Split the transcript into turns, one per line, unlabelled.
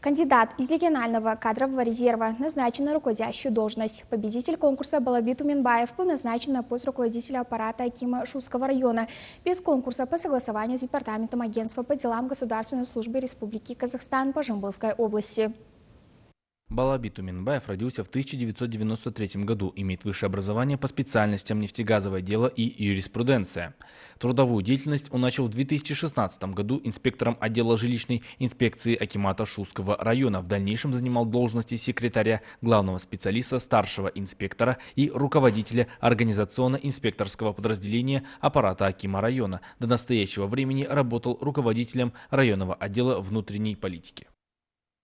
Кандидат из регионального кадрового резерва назначен на руководящую должность. Победитель конкурса Балабиту Минбаев был назначен на пост руководителя аппарата Акима Шуского района без конкурса по согласованию с Департаментом агентства по делам Государственной службы Республики Казахстан по Жамбылской области.
Балаби Туминбаев родился в 1993 году, имеет высшее образование по специальностям нефтегазовое дело и юриспруденция. Трудовую деятельность он начал в 2016 году инспектором отдела жилищной инспекции Акимата Шуского района. В дальнейшем занимал должности секретаря главного специалиста, старшего инспектора и руководителя организационно-инспекторского подразделения аппарата Акима района. До настоящего времени работал руководителем районного отдела внутренней политики.